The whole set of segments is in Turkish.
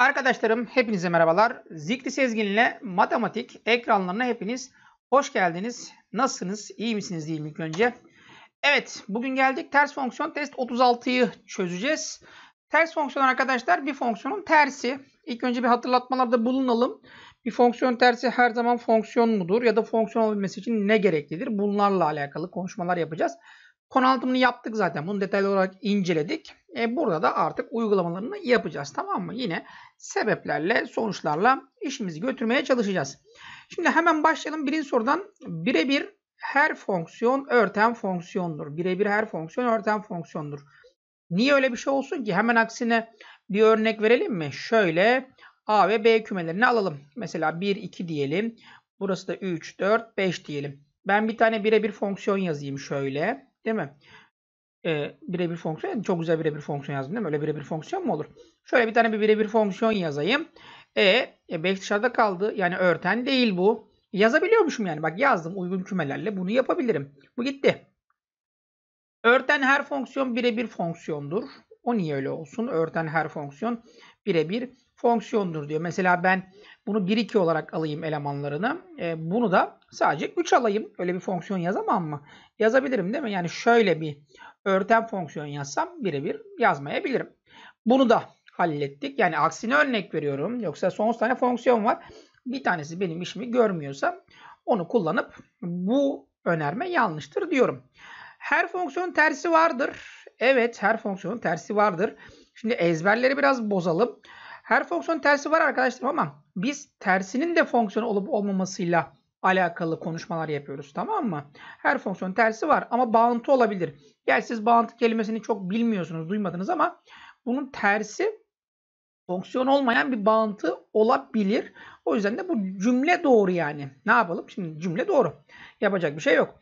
Arkadaşlarım hepinize merhabalar. Zikri Sezgin ile matematik ekranlarına hepiniz hoş geldiniz. Nasılsınız? İyi misiniz diyeyim ilk önce. Evet bugün geldik ters fonksiyon test 36'yı çözeceğiz. Ters fonksiyon arkadaşlar bir fonksiyonun tersi. İlk önce bir hatırlatmalarda bulunalım. Bir fonksiyon tersi her zaman fonksiyon mudur ya da fonksiyon olabilmesi için ne gereklidir? Bunlarla alakalı konuşmalar yapacağız. Konu anlatımını yaptık zaten. Bunu detaylı olarak inceledik. E, burada da artık uygulamalarını yapacağız. Tamam mı? Yine sebeplerle, sonuçlarla işimizi götürmeye çalışacağız. Şimdi hemen başlayalım. Birinci sorudan birebir her fonksiyon örten fonksiyondur. Birebir her fonksiyon örten fonksiyondur. Niye öyle bir şey olsun ki? Hemen aksine bir örnek verelim mi? Şöyle A ve B kümelerini alalım. Mesela 1, 2 diyelim. Burası da 3, 4, 5 diyelim. Ben bir tane birebir fonksiyon yazayım şöyle. Değil mi? e, birebir fonksiyon. Çok güzel birebir fonksiyon yazdım değil mi? Öyle birebir fonksiyon mu olur? Şöyle bir tane bir birebir fonksiyon yazayım. E, e 5 dışarıda kaldı. Yani örten değil bu. Yazabiliyormuşum yani. Bak yazdım uygun kümelerle. Bunu yapabilirim. Bu gitti. Örten her fonksiyon birebir fonksiyondur. O niye öyle olsun? Örten her fonksiyon birebir fonksiyondur diyor. Mesela ben bunu 1-2 olarak alayım elemanlarını. E, bunu da sadece 3 alayım. Öyle bir fonksiyon yazamam mı? Yazabilirim değil mi? Yani şöyle bir örten fonksiyon yazsam birebir yazmayabilirim. Bunu da hallettik. Yani aksine örnek veriyorum. Yoksa sonsuz tane fonksiyon var. Bir tanesi benim işimi görmüyorsa onu kullanıp bu önerme yanlıştır diyorum. Her fonksiyon tersi vardır. Evet her fonksiyon tersi vardır. Şimdi ezberleri biraz bozalım. Her fonksiyon tersi var arkadaşlar ama biz tersinin de fonksiyon olup olmamasıyla alakalı konuşmalar yapıyoruz tamam mı? Her fonksiyon tersi var ama bağıntı olabilir. Gerçi siz bağıntı kelimesini çok bilmiyorsunuz, duymadınız ama bunun tersi fonksiyon olmayan bir bağıntı olabilir. O yüzden de bu cümle doğru yani. Ne yapalım? Şimdi cümle doğru. Yapacak bir şey yok.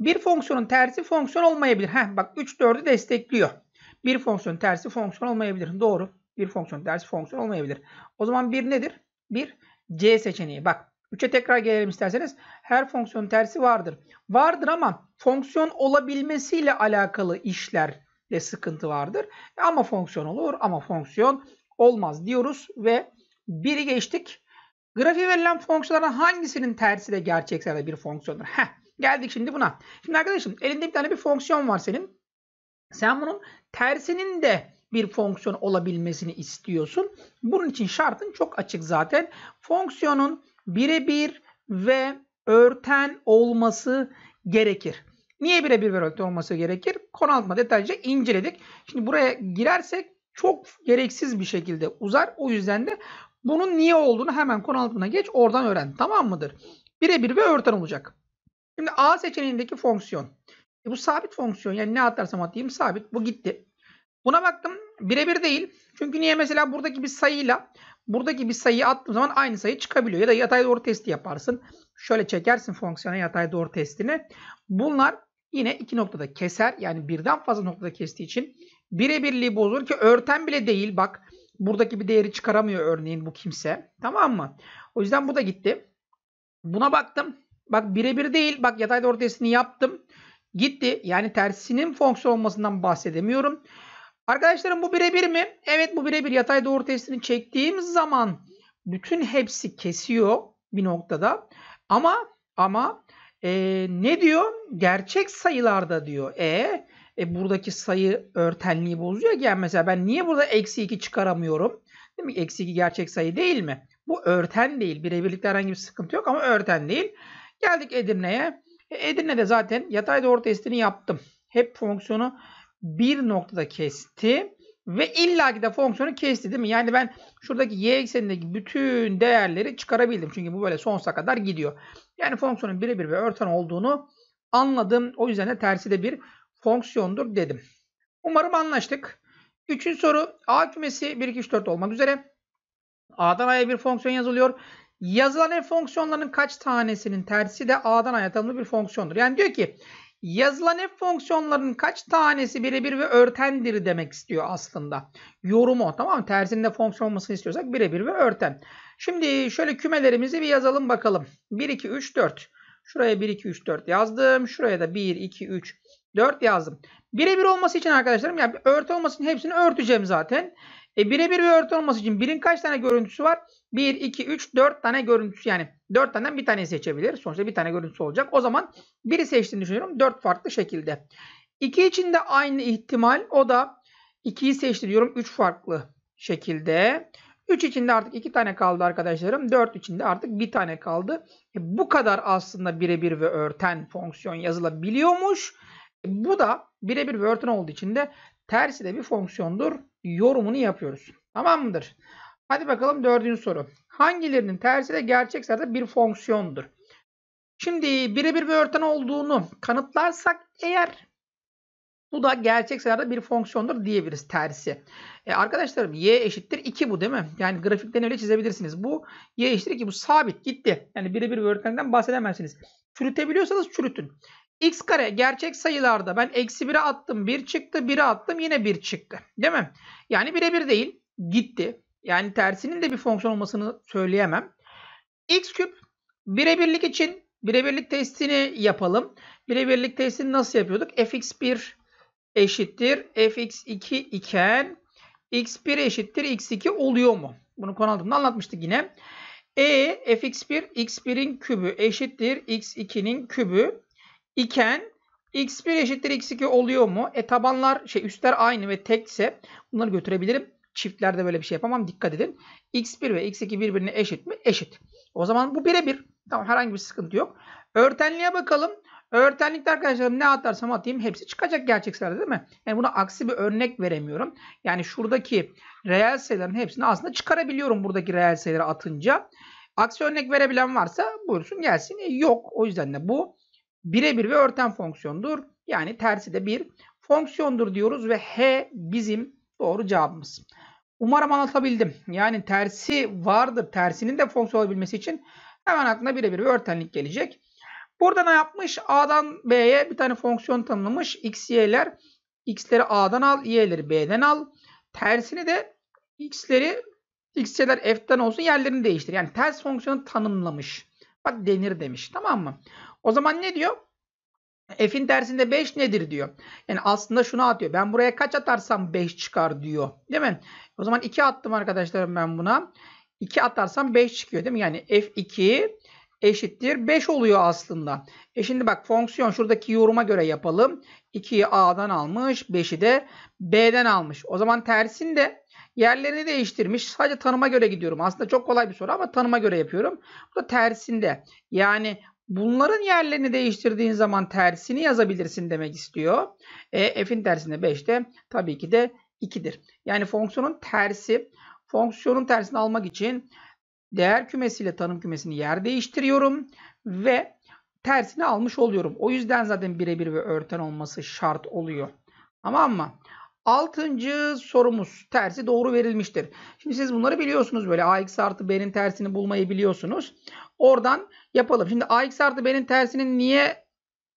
Bir fonksiyonun tersi fonksiyon olmayabilir. Heh, bak 3 4'ü destekliyor. Bir fonksiyonun tersi fonksiyon olmayabilir. Doğru. Bir fonksiyon tersi fonksiyon olmayabilir. O zaman bir nedir? Bir C seçeneği. Bak 3'e tekrar gelelim isterseniz. Her fonksiyon tersi vardır. Vardır ama fonksiyon olabilmesiyle alakalı işlerle sıkıntı vardır. E, ama fonksiyon olur ama fonksiyon olmaz diyoruz ve biri geçtik. Grafiğe verilen fonksiyonların hangisinin tersi de gerçeksel bir fonksiyondur? Heh, geldik şimdi buna. Şimdi arkadaşım elinde bir tane bir fonksiyon var senin. Sen bunun tersinin de bir fonksiyon olabilmesini istiyorsun. Bunun için şartın çok açık zaten. Fonksiyonun birebir ve örten olması gerekir. Niye birebir ve örten olması gerekir? Konu altında detaylıca inceledik. Şimdi buraya girersek çok gereksiz bir şekilde uzar. O yüzden de bunun niye olduğunu hemen konu altına geç oradan öğren. Tamam mıdır? Birebir ve örten olacak. Şimdi A seçeneğindeki fonksiyon. E bu sabit fonksiyon. Yani ne atarsam atayım sabit. Bu gitti. Buna baktım. Birebir değil. Çünkü niye mesela buradaki bir sayıyla Buradaki bir sayı attığım zaman aynı sayı çıkabiliyor. Ya da yatay doğru testi yaparsın. Şöyle çekersin fonksiyona yatay doğru testini. Bunlar yine iki noktada keser. Yani birden fazla noktada kestiği için birebirliği bozulur ki örten bile değil. Bak buradaki bir değeri çıkaramıyor örneğin bu kimse. Tamam mı? O yüzden bu da gitti. Buna baktım. Bak birebir değil. Bak yatay doğru testini yaptım. Gitti. Yani tersinin fonksiyon olmasından bahsedemiyorum. Arkadaşlarım bu birebir mi? Evet bu birebir yatay doğru testini çektiğim zaman bütün hepsi kesiyor bir noktada. Ama ama e, ne diyor? Gerçek sayılarda diyor. E, e buradaki sayı örtenliği bozuyor ki yani mesela ben niye burada eksi 2 çıkaramıyorum? Değil mi? Eksi 2 gerçek sayı değil mi? Bu örten değil. Birebirlikte herhangi bir sıkıntı yok ama örten değil. Geldik Edirne'ye. E, Edirne'de zaten yatay doğru testini yaptım. Hep fonksiyonu bir noktada kesti ve illaki de fonksiyonu kesti değil mi? Yani ben şuradaki y eksenindeki bütün değerleri çıkarabildim. Çünkü bu böyle sonsuza kadar gidiyor. Yani fonksiyonun birebir ve örten olduğunu anladım. O yüzden de tersi de bir fonksiyondur dedim. Umarım anlaştık. Üçüncü soru A kümesi 1, 2, 3, 4 olmak üzere. A'dan A'ya bir fonksiyon yazılıyor. Yazılan f fonksiyonlarının kaç tanesinin tersi de A'dan A'ya tanımlı bir fonksiyondur. Yani diyor ki Yazılan f fonksiyonlarının kaç tanesi birebir ve örtendir demek istiyor aslında. Yorumu tamam mı? Tersinde fonksiyon olmasını istiyorsak birebir ve örten. Şimdi şöyle kümelerimizi bir yazalım bakalım. 1, 2, 3, 4. Şuraya 1, 2, 3, 4 yazdım. Şuraya da 1, 2, 3, 4 yazdım. Birebir olması için arkadaşlarım yani örtü olmasının hepsini örteceğim zaten. E birebir bir örtü olması için birin kaç tane görüntüsü var? 1, 2, 3, 4 tane görüntüsü yani 4 tane bir tane seçebilir. Sonuçta bir tane görüntüsü olacak. O zaman biri seçtiğini düşünüyorum 4 farklı şekilde. 2 için de aynı ihtimal o da 2'yi seçti diyorum 3 farklı şekilde. 3 içinde artık 2 tane kaldı arkadaşlarım. 4 içinde artık 1 tane kaldı. E, bu kadar aslında birebir ve örten fonksiyon yazılabiliyormuş. E, bu da birebir ve örten olduğu için de tersi de bir fonksiyondur yorumunu yapıyoruz. Tamam mıdır? Hadi bakalım dördüncü soru. Hangilerinin tersi de gerçek sayıda bir fonksiyondur? Şimdi birebir bir örten olduğunu kanıtlarsak eğer bu da gerçek sayıda bir fonksiyondur diyebiliriz tersi. E arkadaşlarım y eşittir 2 bu değil mi? Yani grafikten öyle çizebilirsiniz. Bu y eşittir 2 bu sabit gitti. Yani birebir bir örtenden bahsedemezsiniz. Çürütebiliyorsanız çürütün x kare gerçek sayılarda ben eksi 1'e attım 1 çıktı 1'e attım yine 1 çıktı. Değil mi? Yani birebir değil gitti. Yani tersinin de bir fonksiyon olmasını söyleyemem. x küp birebirlik için birebirlik testini yapalım. Birebirlik testini nasıl yapıyorduk? fx1 eşittir fx2 iken x1 eşittir x2 oluyor mu? Bunu konu altında anlatmıştık yine. E fx1 x1'in kübü eşittir x2'nin kübü iken x1 eşittir x2 oluyor mu? E tabanlar şey üstler aynı ve tekse bunları götürebilirim. Çiftlerde böyle bir şey yapamam. Dikkat edin. x1 ve x2 birbirine eşit mi? Eşit. O zaman bu birebir. Tamam herhangi bir sıkıntı yok. Örtenliğe bakalım. Örtenlikte arkadaşlarım ne atarsam atayım hepsi çıkacak gerçek sayılar değil mi? Yani buna aksi bir örnek veremiyorum. Yani şuradaki reel sayıların hepsini aslında çıkarabiliyorum buradaki reel sayıları atınca. Aksi örnek verebilen varsa buyursun gelsin. E, yok. O yüzden de bu birebir ve örten fonksiyondur. Yani tersi de bir fonksiyondur diyoruz ve H bizim doğru cevabımız. Umarım anlatabildim. Yani tersi vardır. Tersinin de fonksiyon olabilmesi için hemen aklına birebir bir örtenlik gelecek. Burada ne yapmış? A'dan B'ye bir tane fonksiyon tanımlamış. X, Y'ler. X'leri A'dan al. Y'leri B'den al. Tersini de X'leri x'ler Y'ler F'den olsun. Yerlerini değiştir. Yani ters fonksiyonu tanımlamış. Bak denir demiş. Tamam mı? O zaman ne diyor? F'in tersinde 5 nedir diyor. Yani aslında şunu atıyor. Ben buraya kaç atarsam 5 çıkar diyor. Değil mi? O zaman 2 attım arkadaşlarım ben buna. 2 atarsam 5 çıkıyor değil mi? Yani F2 eşittir 5 oluyor aslında. E şimdi bak fonksiyon şuradaki yoruma göre yapalım. 2'yi A'dan almış, 5'i de B'den almış. O zaman tersinde yerlerini değiştirmiş. Sadece tanıma göre gidiyorum. Aslında çok kolay bir soru ama tanıma göre yapıyorum. Bu da tersinde. Yani Bunların yerlerini değiştirdiğin zaman tersini yazabilirsin demek istiyor. E, f'in tersinde 5 de tabii ki de 2'dir. Yani fonksiyonun tersi fonksiyonun tersini almak için değer kümesiyle tanım kümesini yer değiştiriyorum ve tersini almış oluyorum. O yüzden zaten birebir ve örten olması şart oluyor. Tamam mı? Altıncı sorumuz tersi doğru verilmiştir. Şimdi siz bunları biliyorsunuz böyle ax artı b'nin tersini bulmayı biliyorsunuz. Oradan yapalım. Şimdi ax artı b'nin tersinin niye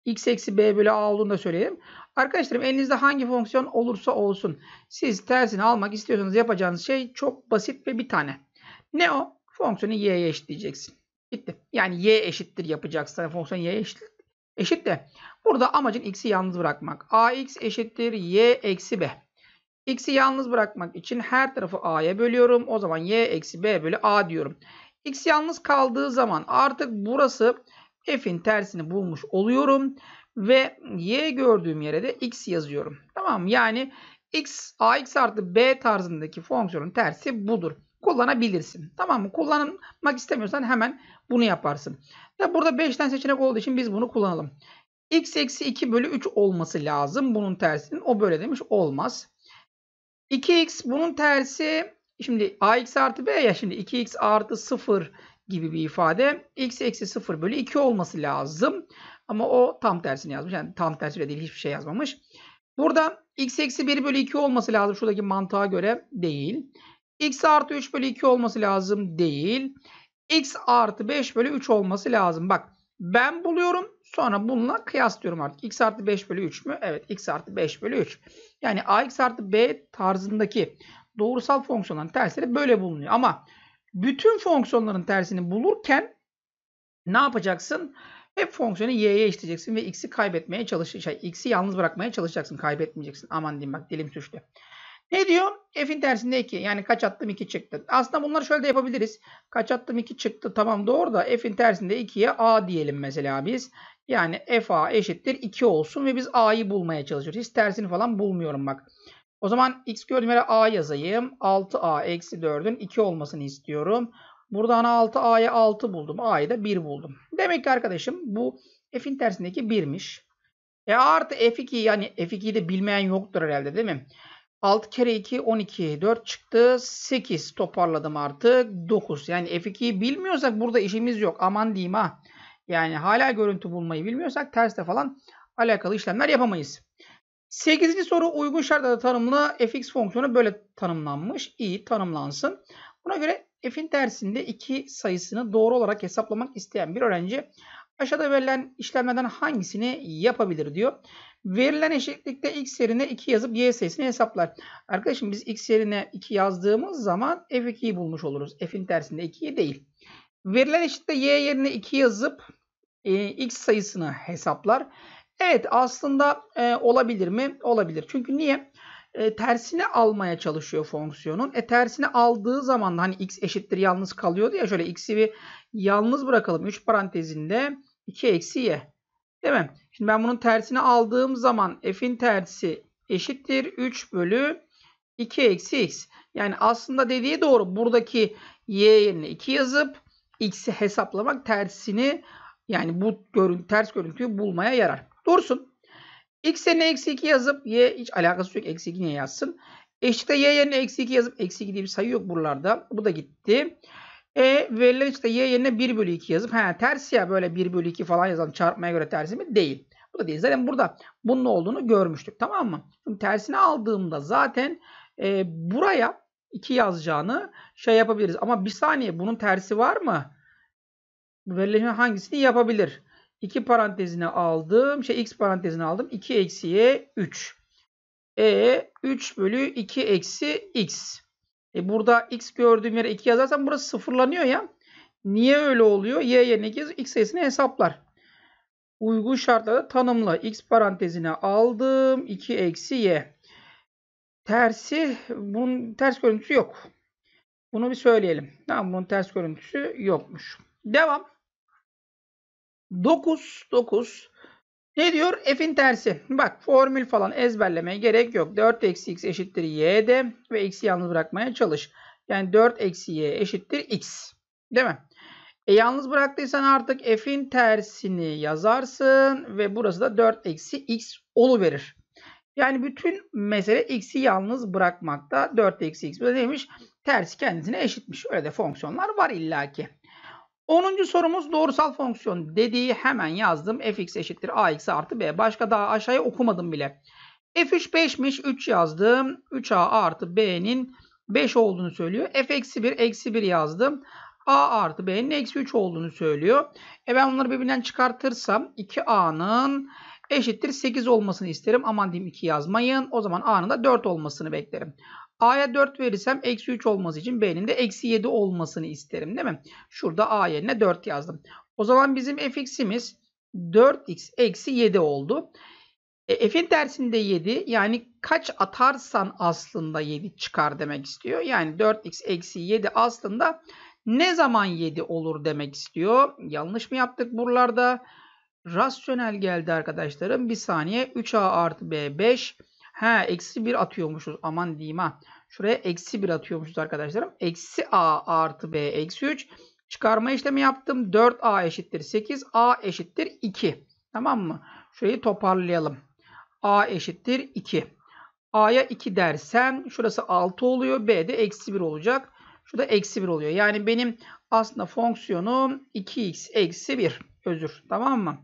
x eksi b bölü a olduğunu da söyleyelim. Arkadaşlarım elinizde hangi fonksiyon olursa olsun siz tersini almak istiyorsanız yapacağınız şey çok basit ve bir tane. Ne o? Fonksiyonu y'ye eşitleyeceksin. Bitti. Yani y eşittir yapacaksın. Fonksiyon y eşittir. Eşit de burada amacın x'i yalnız bırakmak. ax eşittir y eksi b. X'i yalnız bırakmak için her tarafı a'ya bölüyorum. O zaman y eksi b bölü a diyorum. X yalnız kaldığı zaman artık burası f'in tersini bulmuş oluyorum. Ve y gördüğüm yere de x yazıyorum. Tamam mı? Yani x ax artı b tarzındaki fonksiyonun tersi budur kullanabilirsin. Tamam mı? Kullanmak istemiyorsan hemen bunu yaparsın. Ya burada 5 tane seçenek olduğu için biz bunu kullanalım. x eksi 2 bölü 3 olması lazım. Bunun tersinin o böyle demiş. Olmaz. 2x bunun tersi şimdi ax artı b ya şimdi 2x artı 0 gibi bir ifade. x eksi 0 bölü 2 olması lazım. Ama o tam tersini yazmış. Yani tam tersiyle değil hiçbir şey yazmamış. Burada x eksi 1 bölü 2 olması lazım. Şuradaki mantığa göre değil. X artı 3 bölü 2 olması lazım değil. X artı 5 bölü 3 olması lazım. Bak ben buluyorum sonra bununla kıyaslıyorum artık. X artı 5 bölü 3 mü? Evet X artı 5 bölü 3. Yani AX artı B tarzındaki doğrusal fonksiyonların tersleri böyle bulunuyor. Ama bütün fonksiyonların tersini bulurken ne yapacaksın? Hep fonksiyonu y'ye eşleyeceksin ve x'i kaybetmeye çalışacaksın. Şey, x'i yalnız bırakmaya çalışacaksın. Kaybetmeyeceksin. Aman diyeyim bak dilim suçlu. Ne diyor? F'in tersinde 2. Yani kaç attım 2 çıktı. Aslında bunları şöyle de yapabiliriz. Kaç attım 2 çıktı tamam doğru da F'in tersinde 2'ye A diyelim mesela biz. Yani F A eşittir 2 olsun ve biz A'yı bulmaya çalışıyoruz. Hiç tersini falan bulmuyorum bak. O zaman x gördüğüm yere A yazayım. 6A eksi 4'ün 2 olmasını istiyorum. Buradan 6A'ya 6 buldum. A'yı da 1 buldum. Demek ki arkadaşım bu F'in tersindeki 1'miş. E artı F2 yani F2'yi de bilmeyen yoktur herhalde değil mi? 6 kere 2 12. 4 çıktı. 8 toparladım artık. 9. Yani F2'yi bilmiyorsak burada işimiz yok. Aman diyeyim ha. Yani hala görüntü bulmayı bilmiyorsak terste falan alakalı işlemler yapamayız. 8. soru uygun şartlarda tanımlı fx fonksiyonu böyle tanımlanmış. İyi tanımlansın. Buna göre f'in tersinde 2 sayısını doğru olarak hesaplamak isteyen bir öğrenci Aşağıda verilen işlemlerden hangisini yapabilir diyor. Verilen eşitlikte x yerine 2 yazıp y sayısını hesaplar. Arkadaşım biz x yerine 2 yazdığımız zaman f2'yi bulmuş oluruz. f'in tersinde 2'yi değil. Verilen eşitte y yerine 2 yazıp e, x sayısını hesaplar. Evet aslında e, olabilir mi? Olabilir. Çünkü niye? E, tersini almaya çalışıyor fonksiyonun. E tersini aldığı zaman da hani x eşittir yalnız kalıyordu ya şöyle x'i bir yalnız bırakalım. 3 parantezinde 2 eksi y. Değil mi? Şimdi ben bunun tersini aldığım zaman f'in tersi eşittir 3 bölü 2 eksi x. Yani aslında dediği doğru. Buradaki y yerine 2 yazıp x'i hesaplamak tersini yani bu görüntü, ters görüntüyü bulmaya yarar. Dursun. X yerine eksi 2 yazıp y hiç alakası yok. Eksi 2 niye yazsın? Eşit'te y yerine eksi 2 yazıp eksi 2 diye bir sayı yok buralarda. Bu da gitti. E verilen işte y yerine 1 bölü 2 yazıp he, ters ya böyle 1 bölü 2 falan yazalım çarpmaya göre tersi mi? Değil. Bu da değil. Zaten burada bunun olduğunu görmüştük. Tamam mı? Şimdi tersini aldığımda zaten e, buraya 2 yazacağını şey yapabiliriz. Ama bir saniye bunun tersi var mı? Verileşme hangisini yapabilir? 2 parantezine aldım. Şey x parantezine aldım. 2 eksi y, 3. E 3 bölü 2 eksi x. E burada x gördüğüm yere 2 yazarsam burası sıfırlanıyor ya. Niye öyle oluyor? Y yerine 2 yaz, x sayısını hesaplar. Uygun şartlarda tanımla x parantezine aldım. 2 eksi y. Tersi bunun ters görüntüsü yok. Bunu bir söyleyelim. Tamam bunun ters görüntüsü yokmuş. Devam. 9 9 ne diyor? F'in tersi. Bak formül falan ezberlemeye gerek yok. 4 eksi x eşittir y de ve x'i yalnız bırakmaya çalış. Yani 4 eksi y eşittir x. Değil mi? E yalnız bıraktıysan artık f'in tersini yazarsın ve burası da 4 eksi x verir. Yani bütün mesele x'i yalnız bırakmakta. 4 eksi x bu da neymiş? Tersi kendisine eşitmiş. Öyle de fonksiyonlar var illaki. 10. sorumuz doğrusal fonksiyon dediği hemen yazdım. fx eşittir ax artı b. Başka daha aşağıya okumadım bile. f3 5'miş 3 yazdım. 3a artı b'nin 5 olduğunu söylüyor. f eksi 1 eksi 1 yazdım. a artı b'nin eksi 3 olduğunu söylüyor. E ben bunları birbirinden çıkartırsam 2a'nın eşittir 8 olmasını isterim. Aman diyeyim 2 yazmayın. O zaman a'nın da 4 olmasını beklerim. A'ya 4 verirsem eksi 3 olması için B'nin de eksi 7 olmasını isterim değil mi? Şurada A yerine 4 yazdım. O zaman bizim fx'imiz 4x eksi 7 oldu. E, f'in tersinde 7 yani kaç atarsan aslında 7 çıkar demek istiyor. Yani 4x eksi 7 aslında ne zaman 7 olur demek istiyor. Yanlış mı yaptık buralarda? Rasyonel geldi arkadaşlarım. Bir saniye 3a artı b 5 He eksi 1 atıyormuşuz. Aman diyeyim ha. Şuraya eksi 1 atıyormuşuz arkadaşlarım. Eksi a artı b eksi 3. Çıkarma işlemi yaptım. 4a eşittir 8. a eşittir 2. Tamam mı? Şurayı toparlayalım. a eşittir 2. a'ya 2 dersem şurası 6 oluyor. b de eksi 1 olacak. Şurada eksi 1 oluyor. Yani benim aslında fonksiyonum 2x eksi 1. Özür. Tamam mı?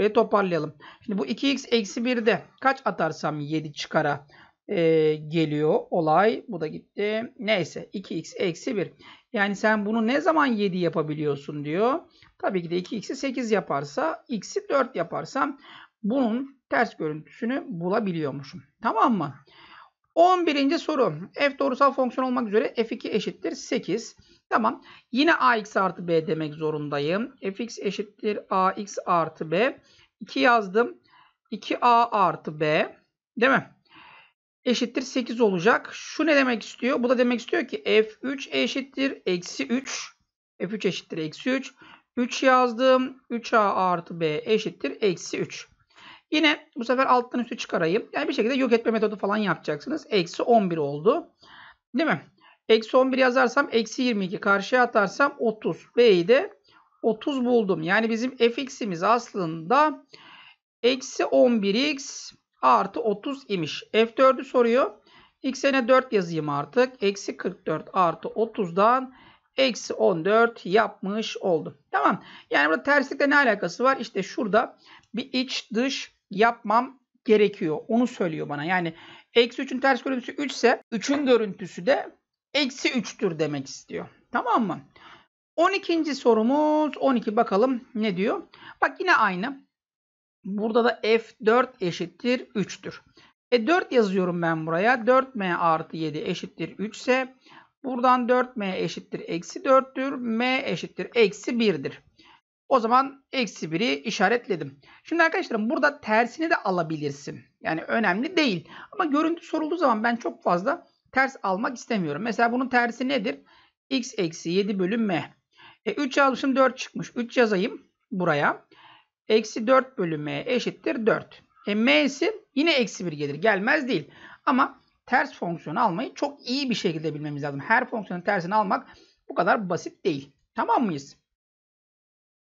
Şurayı toparlayalım. Şimdi bu 2x eksi 1'de kaç atarsam 7 çıkara e, geliyor olay. Bu da gitti. Neyse 2x eksi 1. Yani sen bunu ne zaman 7 yapabiliyorsun diyor. Tabii ki de 2x'i 8 yaparsa x'i 4 yaparsam bunun ters görüntüsünü bulabiliyormuşum. Tamam mı? 11. soru. F doğrusal fonksiyon olmak üzere f2 eşittir 8. Tamam. Yine ax artı b demek zorundayım. fx eşittir ax artı b. 2 yazdım. 2a artı b. Değil mi? Eşittir 8 olacak. Şu ne demek istiyor? Bu da demek istiyor ki f3 eşittir eksi 3. f3 eşittir eksi 3. 3 yazdım. 3a artı b eşittir eksi 3. Yine bu sefer alttan üstü çıkarayım. Yani bir şekilde yok etme metodu falan yapacaksınız. Eksi 11 oldu. Değil mi? Eksi 11 yazarsam eksi 22 karşıya atarsam 30. B'yi de 30 buldum. Yani bizim fx'imiz aslında eksi 11x artı 30 imiş. F4'ü soruyor. X'e 4 yazayım artık. Eksi 44 artı 30'dan eksi 14 yapmış oldum. Tamam. Yani burada terslikle ne alakası var? İşte şurada bir iç dış yapmam gerekiyor. Onu söylüyor bana. Yani eksi 3'ün ters görüntüsü 3 ise 3'ün görüntüsü de eksi 3'tür demek istiyor. Tamam mı? 12. sorumuz 12 bakalım ne diyor? Bak yine aynı. Burada da f4 eşittir 3'tür. E 4 yazıyorum ben buraya. 4m artı 7 eşittir 3 ise buradan 4m eşittir eksi 4'tür. m eşittir eksi 1'dir. O zaman eksi 1'i işaretledim. Şimdi arkadaşlarım burada tersini de alabilirsin. Yani önemli değil. Ama görüntü sorulduğu zaman ben çok fazla ters almak istemiyorum. Mesela bunun tersi nedir? x eksi 7 bölü m. E, 3 yazmışım 4 çıkmış. 3 yazayım buraya. Eksi 4 bölü m eşittir 4. E, m'si yine eksi 1 gelir. Gelmez değil. Ama ters fonksiyonu almayı çok iyi bir şekilde bilmemiz lazım. Her fonksiyonun tersini almak bu kadar basit değil. Tamam mıyız?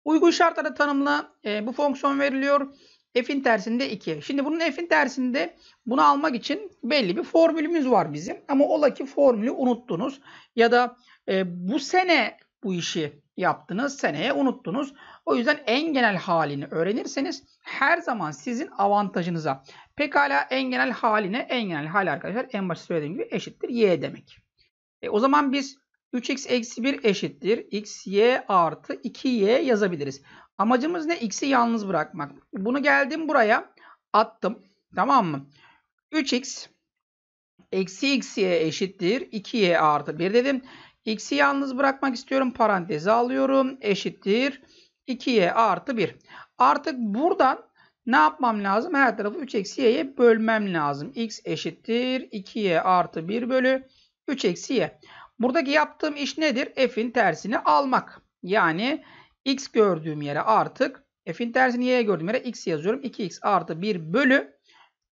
Uygun şartlarda tanımlı e, bu fonksiyon veriliyor f'in tersinde 2. Şimdi bunun f'in tersinde bunu almak için belli bir formülümüz var bizim. Ama ola ki formülü unuttunuz ya da e, bu sene bu işi yaptınız, seneye unuttunuz. O yüzden en genel halini öğrenirseniz her zaman sizin avantajınıza. Pekala en genel haline, en genel hal arkadaşlar en başta söylediğim gibi eşittir y demek. E, o zaman biz 3x eksi 1 eşittir. x, y artı 2y yazabiliriz. Amacımız ne? X'i yalnız bırakmak. Bunu geldim buraya attım. Tamam mı? 3x eksi x'ye eşittir. 2y artı 1 dedim. X'i yalnız bırakmak istiyorum. paranteze alıyorum. Eşittir. 2y artı 1. Artık buradan ne yapmam lazım? Her tarafı 3 eksi y'ye bölmem lazım. x eşittir 2y artı 1 bölü 3 eksi y. Buradaki yaptığım iş nedir? f'in tersini almak. Yani x gördüğüm yere artık e, f'in tersini y'ye gördüğüm yere x yazıyorum. 2x artı 1 bölü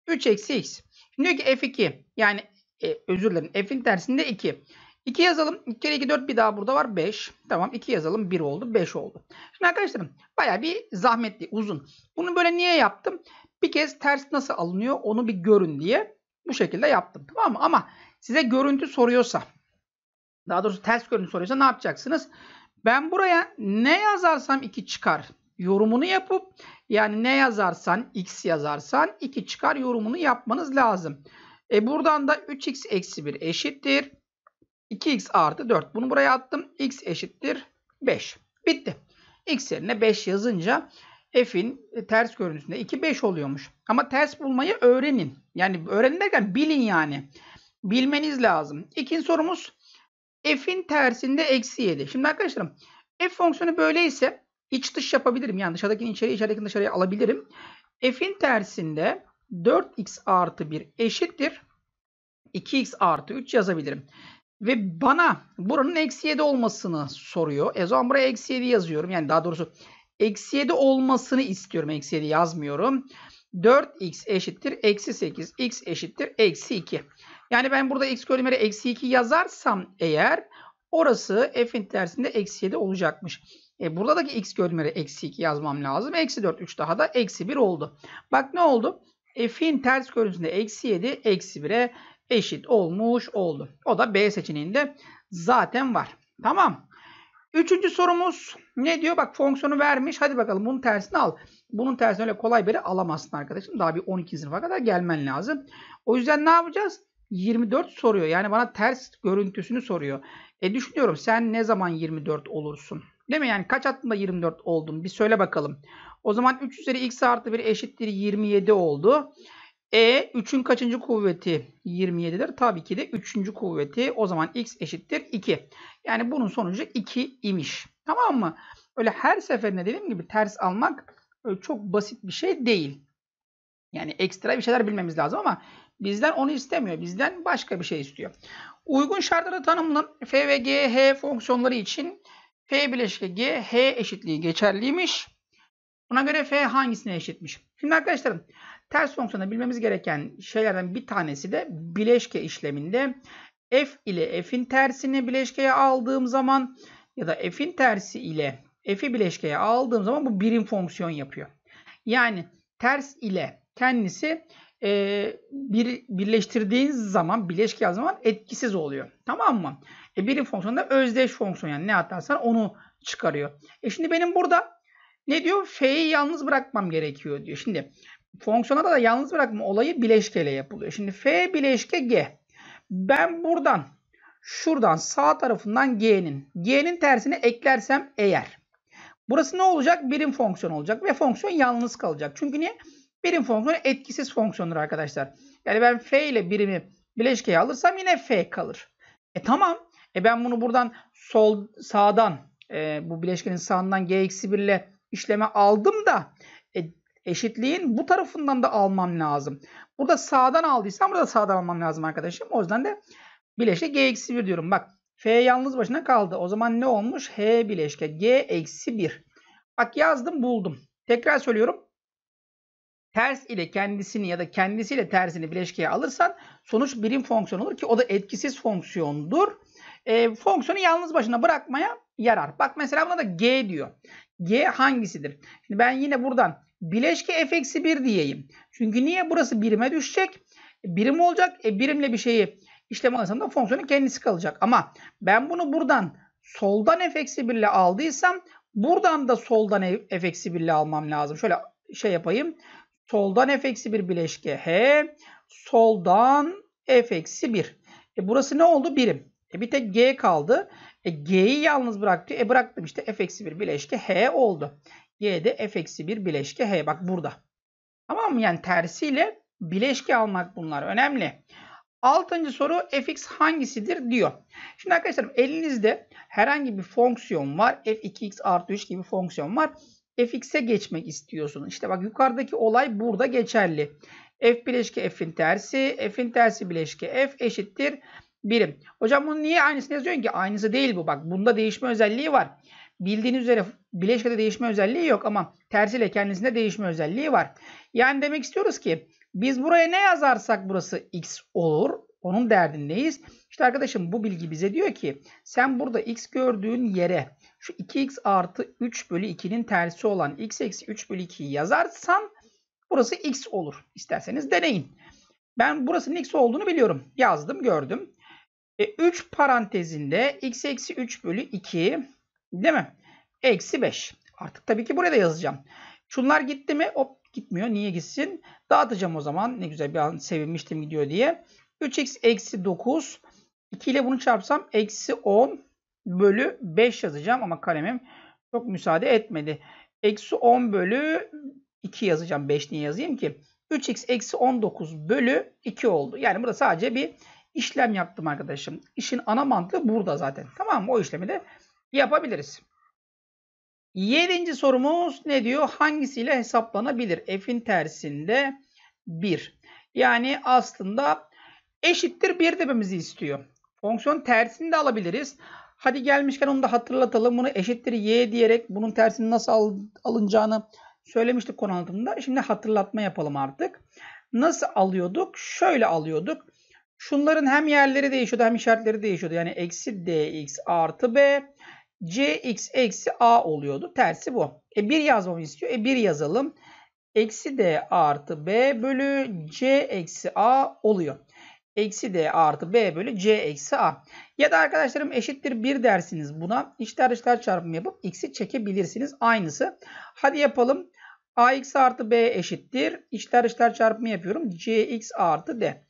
3 eksi x. Şimdi diyor ki f2 yani e, özür dilerim e f'in tersinde 2. 2 yazalım. 2 kere 2 4 bir daha burada var 5. Tamam 2 yazalım 1 oldu 5 oldu. Şimdi arkadaşlarım baya bir zahmetli uzun. Bunu böyle niye yaptım? Bir kez ters nasıl alınıyor onu bir görün diye bu şekilde yaptım. Tamam mı? Ama size görüntü soruyorsa daha doğrusu ters görüntü soruyorsa ne yapacaksınız? Ben buraya ne yazarsam 2 çıkar yorumunu yapıp yani ne yazarsan x yazarsan 2 çıkar yorumunu yapmanız lazım. E buradan da 3x eksi 1 eşittir. 2x artı 4. Bunu buraya attım. x eşittir 5. Bitti. x yerine 5 yazınca f'in e, ters görüntüsünde 2 5 oluyormuş. Ama ters bulmayı öğrenin. Yani öğrenin derken bilin yani. Bilmeniz lazım. İkinci sorumuz f'in tersinde eksi 7. Şimdi arkadaşlarım f fonksiyonu böyleyse iç dış yapabilirim. Yani dışarıdakini içeri, içerideki dışarıya alabilirim. f'in tersinde 4x artı 1 eşittir. 2x artı 3 yazabilirim. Ve bana buranın eksi 7 olmasını soruyor. E zaman buraya eksi 7 yazıyorum. Yani daha doğrusu eksi 7 olmasını istiyorum. Eksi 7 yazmıyorum. 4x eşittir eksi 8. x eşittir eksi 2. Yani ben burada x bölü eksi 2 yazarsam eğer orası f'in tersinde eksi 7 olacakmış. E burada x bölü eksi 2 yazmam lazım. Eksi 4 3 daha da eksi 1 oldu. Bak ne oldu? E, f'in ters görüntüsünde eksi 7 eksi 1'e eşit olmuş oldu. O da B seçeneğinde zaten var. Tamam. Üçüncü sorumuz ne diyor? Bak fonksiyonu vermiş. Hadi bakalım bunun tersini al. Bunun tersini öyle kolay beri alamazsın arkadaşım. Daha bir 12. sınıfa kadar gelmen lazım. O yüzden ne yapacağız? 24 soruyor. Yani bana ters görüntüsünü soruyor. E düşünüyorum sen ne zaman 24 olursun? Değil mi? Yani kaç attığında 24 oldun? Bir söyle bakalım. O zaman 3 üzeri x artı 1 eşittir 27 oldu. E 3'ün kaçıncı kuvveti 27'dir? Tabii ki de 3. kuvveti. O zaman x eşittir 2. Yani bunun sonucu 2 imiş. Tamam mı? Öyle her seferinde dediğim gibi ters almak e, çok basit bir şey değil. Yani ekstra bir şeyler bilmemiz lazım ama Bizden onu istemiyor. Bizden başka bir şey istiyor. Uygun şartlarda tanımlı f ve g, h fonksiyonları için f bileşke g, h eşitliği geçerliymiş. Buna göre f hangisine eşitmiş? Şimdi arkadaşlarım ters fonksiyonda bilmemiz gereken şeylerden bir tanesi de bileşke işleminde f ile f'in tersini bileşkeye aldığım zaman ya da f'in tersi ile f'i bileşkeye aldığım zaman bu birim fonksiyon yapıyor. Yani ters ile kendisi e, bir birleştirdiğin zaman, bileşik yazdığı zaman etkisiz oluyor. Tamam mı? E, birim fonksiyonda özdeş fonksiyon yani ne atarsan onu çıkarıyor. E şimdi benim burada ne diyor? F'yi yalnız bırakmam gerekiyor diyor. Şimdi fonksiyona da, da yalnız bırakma olayı bileşkeyle yapılıyor. Şimdi F bileşke G. Ben buradan şuradan sağ tarafından G'nin G'nin tersini eklersem eğer Burası ne olacak? Birim fonksiyon olacak ve fonksiyon yalnız kalacak. Çünkü niye? Birim fonksiyonu etkisiz fonksiyondur arkadaşlar. Yani ben f ile birimi bileşkeye alırsam yine f kalır. E tamam. E ben bunu buradan sol sağdan e, bu bileşkenin sağından g-1 ile işleme aldım da e, eşitliğin bu tarafından da almam lazım. Burada sağdan aldıysam burada sağdan almam lazım arkadaşım. O yüzden de bileşke g-1 diyorum. Bak f yalnız başına kaldı. O zaman ne olmuş? h bileşke g-1. Bak yazdım buldum. Tekrar söylüyorum ters ile kendisini ya da kendisiyle tersini bileşkeye alırsan sonuç birim fonksiyon olur ki o da etkisiz fonksiyondur. E, fonksiyonu yalnız başına bırakmaya yarar. Bak mesela buna da g diyor. g hangisidir? Şimdi ben yine buradan bileşke f eksi 1 diyeyim. Çünkü niye? Burası birime düşecek. E, birim olacak. E, birimle bir şeyi işlem alırsam da fonksiyonun kendisi kalacak. Ama ben bunu buradan soldan f eksi 1 ile aldıysam buradan da soldan e, f eksi 1 ile almam lazım. Şöyle şey yapayım. Soldan f eksi 1 bileşke h. Soldan f eksi 1. E burası ne oldu? Birim. E bir tek g kaldı. E g'yi yalnız bıraktı. E bıraktım işte f eksi 1 bileşke h oldu. G de f eksi 1 bileşke h. Bak burada. Tamam mı? Yani tersiyle bileşke almak bunlar önemli. Altıncı soru fx hangisidir diyor. Şimdi arkadaşlarım elinizde herhangi bir fonksiyon var. f2x artı 3 gibi fonksiyon var fx'e geçmek istiyorsun. İşte bak yukarıdaki olay burada geçerli. f bileşke f'in tersi, f'in tersi bileşke f eşittir birim. Hocam bunu niye aynısını yazıyorsun ki? Aynısı değil bu. Bak bunda değişme özelliği var. Bildiğiniz üzere bileşkede değişme özelliği yok ama tersiyle kendisinde değişme özelliği var. Yani demek istiyoruz ki biz buraya ne yazarsak burası x olur. Onun derdindeyiz. İşte arkadaşım bu bilgi bize diyor ki sen burada x gördüğün yere şu 2x artı 3 bölü 2'nin tersi olan x eksi 3 bölü 2'yi yazarsan, burası x olur. İsterseniz deneyin. Ben burasının x olduğunu biliyorum. Yazdım gördüm. E, 3 parantezinde x eksi 3 bölü 2 değil mi? Eksi 5. Artık tabii ki buraya da yazacağım. Şunlar gitti mi? Hop gitmiyor. Niye gitsin? Dağıtacağım o zaman. Ne güzel bir an sevinmiştim gidiyor diye. 3x eksi 9. 2 ile bunu çarpsam eksi 10 bölü 5 yazacağım ama kalemim çok müsaade etmedi. Eksi 10 bölü 2 yazacağım. 5 niye yazayım ki? 3x eksi 19 bölü 2 oldu. Yani burada sadece bir işlem yaptım arkadaşım. İşin ana mantığı burada zaten. Tamam mı? O işlemi de yapabiliriz. Yedinci sorumuz ne diyor? Hangisiyle hesaplanabilir? F'in tersinde 1. Yani aslında eşittir 1 dememizi istiyor. Fonksiyon tersini de alabiliriz. Hadi gelmişken onu da hatırlatalım. Bunu eşittir y diyerek bunun tersini nasıl al alınacağını söylemiştik konu anlatımında. Şimdi hatırlatma yapalım artık. Nasıl alıyorduk? Şöyle alıyorduk. Şunların hem yerleri değişiyordu hem işaretleri değişiyordu. Yani eksi dx artı b cx eksi a oluyordu. Tersi bu. E 1 yazmamı istiyor. E 1 yazalım. Eksi d artı b bölü c eksi a oluyor eksi D artı B bölü C eksi A. Ya da arkadaşlarım eşittir 1 dersiniz buna. İçler dışlar çarpımı yapıp X'i çekebilirsiniz. Aynısı. Hadi yapalım. AX artı B eşittir. İçler dışlar çarpımı yapıyorum. CX artı D.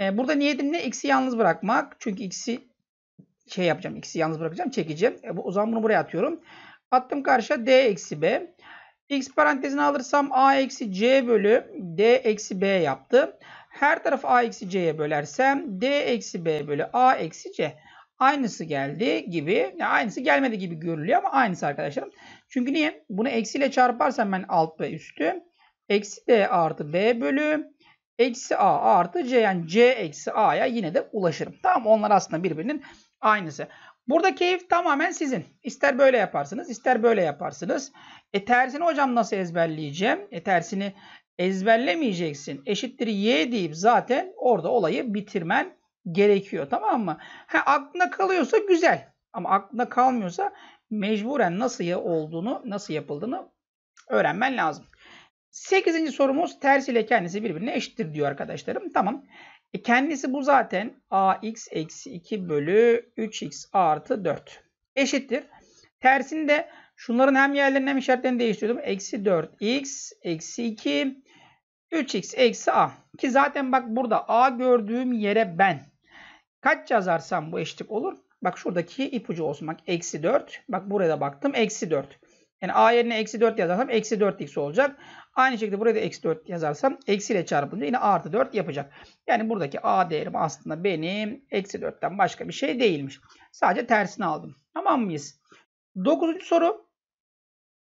Ee, burada niyetim ne? X'i yalnız bırakmak. Çünkü X'i şey yapacağım. X'i yalnız bırakacağım. Çekeceğim. E, o zaman bunu buraya atıyorum. Attım karşıya D eksi B. X parantezini alırsam A eksi C bölü D eksi B yaptı. Her tarafı a eksi c'ye bölersem d eksi b bölü a eksi c. Aynısı geldi gibi. Yani aynısı gelmedi gibi görülüyor ama aynısı arkadaşlarım. Çünkü niye? Bunu eksiyle çarparsam ben alt ve üstü. Eksi d artı b bölü eksi a artı c yani c eksi a'ya yine de ulaşırım. Tamam onlar aslında birbirinin aynısı. Burada keyif tamamen sizin. İster böyle yaparsınız, ister böyle yaparsınız. E tersini hocam nasıl ezberleyeceğim? E tersini ezberlemeyeceksin. Eşittir y deyip zaten orada olayı bitirmen gerekiyor tamam mı? Ha, aklına kalıyorsa güzel ama aklına kalmıyorsa mecburen nasıl ya olduğunu, nasıl yapıldığını öğrenmen lazım. 8. sorumuz ters ile kendisi birbirine eşittir diyor arkadaşlarım. Tamam. E kendisi bu zaten ax eksi 2 bölü 3x artı 4 eşittir. Tersinde şunların hem yerlerini hem işaretlerini değiştiriyordum. Eksi 4x eksi 2 3x eksi a. Ki zaten bak burada a gördüğüm yere ben kaç yazarsam bu eşitlik olur. Bak şuradaki ipucu olsun. Bak eksi 4. Bak buraya baktım. Eksi 4. Yani a yerine eksi 4 yazarsam eksi 4x olacak. Aynı şekilde buraya da eksi 4 yazarsam eksi ile çarpınca yine artı 4 yapacak. Yani buradaki a değerim aslında benim eksi 4'ten başka bir şey değilmiş. Sadece tersini aldım. Tamam mıyız? 9. soru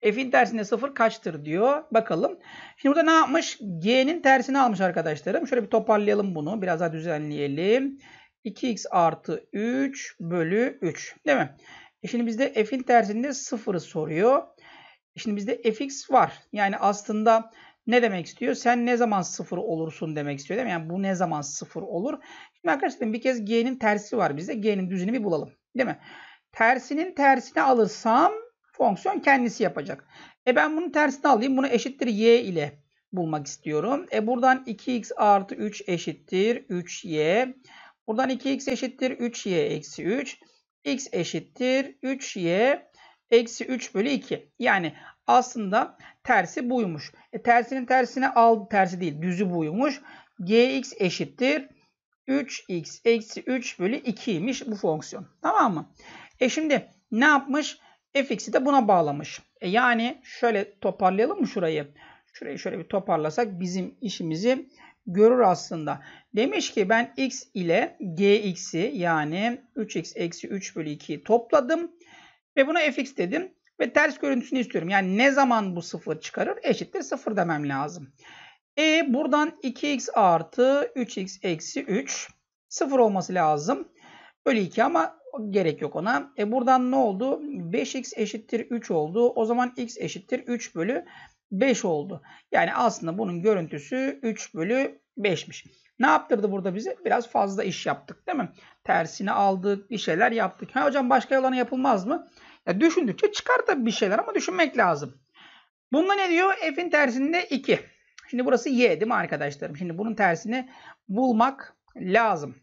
f'in tersinde 0 kaçtır diyor. Bakalım. Şimdi burada ne yapmış? g'nin tersini almış arkadaşlarım. Şöyle bir toparlayalım bunu. Biraz daha düzenleyelim. 2x artı 3 bölü 3. Değil mi? E şimdi bizde f'in tersinde 0'ı soruyor. E şimdi bizde fx var. Yani aslında ne demek istiyor? Sen ne zaman 0 olursun demek istiyor değil mi? Yani bu ne zaman 0 olur? Şimdi arkadaşlarım, bir kez g'nin tersi var bizde. G'nin düzünü bir bulalım. Değil mi? Tersinin tersini alırsam Fonksiyon kendisi yapacak. E ben bunun tersini alayım. Bunu eşittir y ile bulmak istiyorum. E buradan 2x artı 3 eşittir 3y. Buradan 2x eşittir 3y eksi 3. x eşittir 3y eksi 3 bölü 2. Yani aslında tersi buymuş. E tersinin tersine al tersi değil düzü buymuş. gx eşittir 3x eksi 3 bölü 2 2'ymiş bu fonksiyon. Tamam mı? E şimdi ne yapmış? fx'i de buna bağlamış. E yani şöyle toparlayalım mı şurayı? Şurayı şöyle bir toparlasak bizim işimizi görür aslında. Demiş ki ben x ile gx'i yani 3x eksi 3 bölü 2'yi topladım. Ve buna fx dedim. Ve ters görüntüsünü istiyorum. Yani ne zaman bu sıfır çıkarır? Eşittir sıfır demem lazım. E buradan 2x artı 3x eksi 3 sıfır olması lazım. Bölü 2 ama gerek yok ona. E buradan ne oldu? 5x eşittir 3 oldu. O zaman x eşittir 3 bölü 5 oldu. Yani aslında bunun görüntüsü 3 bölü 5'miş. Ne yaptırdı burada bize? Biraz fazla iş yaptık değil mi? Tersini aldık, bir şeyler yaptık. Ha hocam başka yolana yapılmaz mı? Ya düşündükçe çıkar tabii bir şeyler ama düşünmek lazım. Bunda ne diyor? F'in tersinde 2. Şimdi burası y değil mi arkadaşlarım? Şimdi bunun tersini bulmak lazım.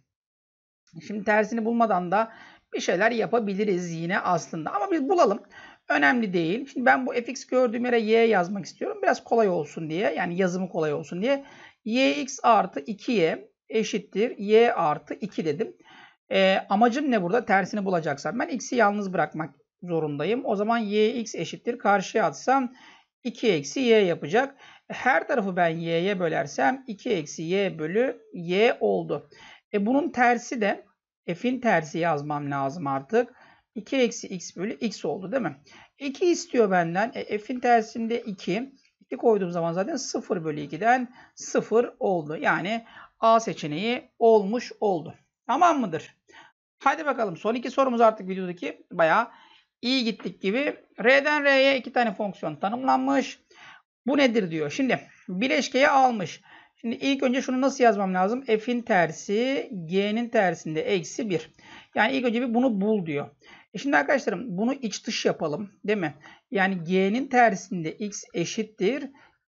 Şimdi tersini bulmadan da bir şeyler yapabiliriz yine aslında. Ama biz bulalım. Önemli değil. Şimdi ben bu fx gördüğüm yere y yazmak istiyorum. Biraz kolay olsun diye. Yani yazımı kolay olsun diye. yx artı 2y eşittir. y artı 2 dedim. E, amacım ne burada? Tersini bulacaksam. Ben x'i yalnız bırakmak zorundayım. O zaman yx eşittir. Karşıya atsam 2 eksi y yapacak. Her tarafı ben y'ye bölersem 2 eksi y bölü y oldu. E, bunun tersi de e, f'in tersi yazmam lazım artık. 2 eksi x bölü x oldu değil mi? 2 istiyor benden. E, e f'in tersinde 2. 2 koyduğum zaman zaten 0 bölü 2'den 0 oldu. Yani A seçeneği olmuş oldu. Tamam mıdır? Haydi bakalım son iki sorumuz artık videodaki bayağı iyi gittik gibi. R'den R'ye iki tane fonksiyon tanımlanmış. Bu nedir diyor. Şimdi bileşkeyi almış. Şimdi ilk önce şunu nasıl yazmam lazım? F'in tersi G'nin tersinde eksi 1. Yani ilk önce bir bunu bul diyor. E şimdi arkadaşlarım bunu iç dış yapalım değil mi? Yani G'nin tersinde X eşittir.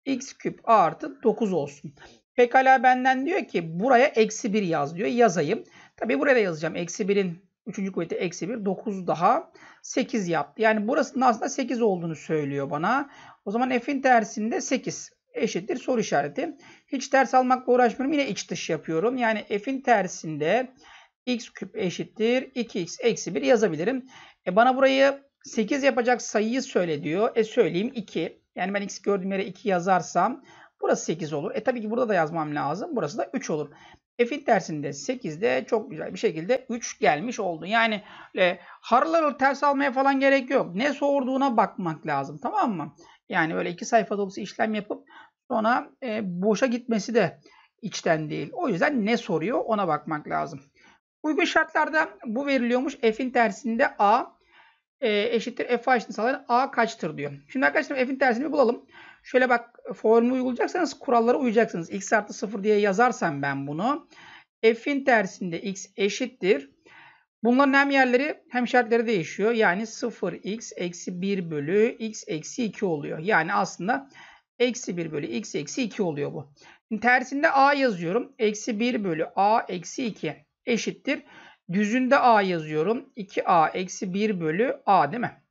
X küp artı 9 olsun. Pekala benden diyor ki buraya eksi 1 yaz diyor. Yazayım. Tabi buraya da yazacağım. Eksi 1'in 3. kuvveti eksi 1. 9 daha 8 yaptı. Yani burasının aslında 8 olduğunu söylüyor bana. O zaman f'in tersinde 8 eşittir soru işareti. Hiç ters almakla uğraşmıyorum. Yine iç dış yapıyorum. Yani f'in tersinde x küp eşittir 2x eksi 1 yazabilirim. E bana burayı 8 yapacak sayıyı söyle diyor. E söyleyeyim 2. Yani ben x gördüğüm yere 2 yazarsam burası 8 olur. E tabii ki burada da yazmam lazım. Burası da 3 olur. F'in tersinde 8'de çok güzel bir şekilde 3 gelmiş oldu. Yani e, harıl ters almaya falan gerek yok. Ne sorduğuna bakmak lazım tamam mı? Yani böyle iki sayfa dolusu işlem yapıp sonra e, boşa gitmesi de içten değil. O yüzden ne soruyor ona bakmak lazım. Uygun şartlarda bu veriliyormuş. F'in tersinde A e, eşittir F açtığını sağlayan A kaçtır diyor. Şimdi arkadaşlar F'in tersini bulalım. Şöyle bak formu uygulayacaksanız kurallara uyacaksınız. X artı 0 diye yazarsam ben bunu. F'in tersinde X eşittir. Bunların hem yerleri hem şartları değişiyor. Yani 0x eksi 1 bölü x eksi 2 oluyor. Yani aslında eksi 1 bölü x eksi 2 oluyor bu. Şimdi tersinde a yazıyorum. Eksi 1 bölü a eksi 2 eşittir. Düzünde a yazıyorum. 2a eksi 1 bölü a değil mi?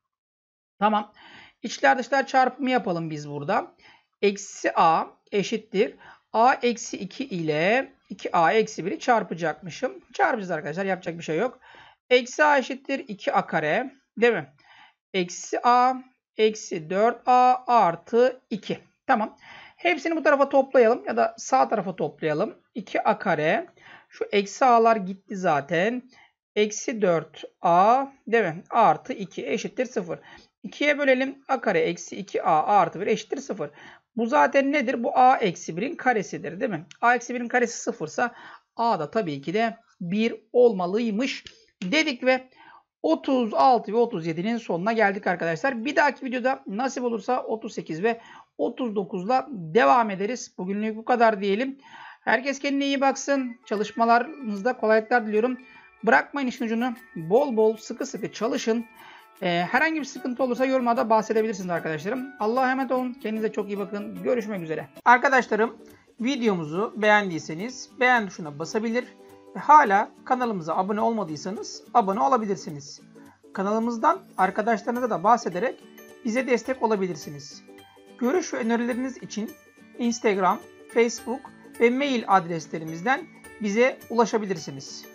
Tamam. İçler dışlar çarpımı yapalım biz burada. Eksi a eşittir a eksi 2 ile 2a eksi 1'i çarpacakmışım. Çarpacağız arkadaşlar yapacak bir şey yok. Eksi a eşittir 2a kare değil mi? Eksi a eksi 4a artı 2. Tamam. Hepsini bu tarafa toplayalım ya da sağ tarafa toplayalım. 2a kare. Şu eksi a'lar gitti zaten. Eksi 4a değil mi? Artı 2 eşittir 0. 2'ye bölelim. a kare eksi 2a artı 1 eşittir 0. Bu zaten nedir? Bu a eksi 1'in karesidir değil mi? a eksi 1'in karesi 0 ise a da tabii ki de 1 olmalıymış dedik ve 36 ve 37'nin sonuna geldik arkadaşlar. Bir dahaki videoda nasip olursa 38 ve 39'la devam ederiz. Bugünlük bu kadar diyelim. Herkes kendine iyi baksın. Çalışmalarınızda kolaylıklar diliyorum. Bırakmayın işin ucunu. Bol bol sıkı sıkı çalışın. E, herhangi bir sıkıntı olursa yorumlarda bahsedebilirsiniz arkadaşlarım. Allah'a emanet olun. Kendinize çok iyi bakın. Görüşmek üzere. Arkadaşlarım videomuzu beğendiyseniz beğen tuşuna basabilir ve hala kanalımıza abone olmadıysanız abone olabilirsiniz. Kanalımızdan arkadaşlarınıza da bahsederek bize destek olabilirsiniz. Görüş ve önerileriniz için Instagram, Facebook ve mail adreslerimizden bize ulaşabilirsiniz.